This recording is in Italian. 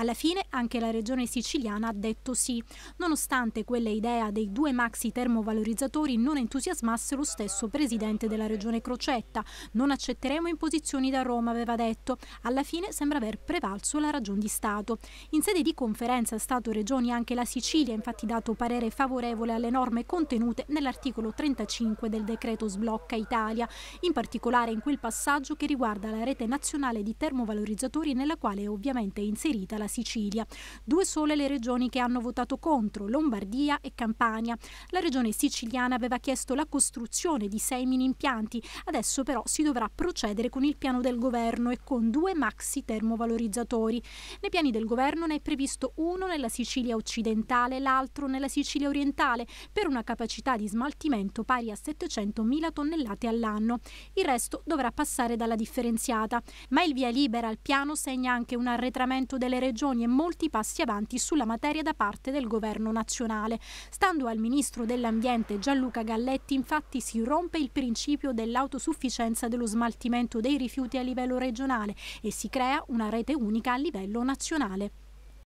Alla fine anche la regione siciliana ha detto sì, nonostante quella idea dei due maxi termovalorizzatori non entusiasmasse lo stesso presidente della regione Crocetta. Non accetteremo imposizioni da Roma, aveva detto. Alla fine sembra aver prevalso la ragione di Stato. In sede di conferenza Stato-Regioni anche la Sicilia ha infatti dato parere favorevole alle norme contenute nell'articolo 35 del decreto Sblocca Italia, in particolare in quel passaggio che riguarda la rete nazionale di termovalorizzatori nella quale è ovviamente inserita la Sicilia. Due sole le regioni che hanno votato contro, Lombardia e Campania. La regione siciliana aveva chiesto la costruzione di sei mini impianti, adesso però si dovrà procedere con il piano del governo e con due maxi termovalorizzatori. Nei piani del governo ne è previsto uno nella Sicilia occidentale e l'altro nella Sicilia orientale per una capacità di smaltimento pari a 700.000 tonnellate all'anno. Il resto dovrà passare dalla differenziata, ma il via libera al piano segna anche un arretramento delle regioni regioni e molti passi avanti sulla materia da parte del governo nazionale. Stando al ministro dell'Ambiente Gianluca Galletti, infatti, si rompe il principio dell'autosufficienza dello smaltimento dei rifiuti a livello regionale e si crea una rete unica a livello nazionale.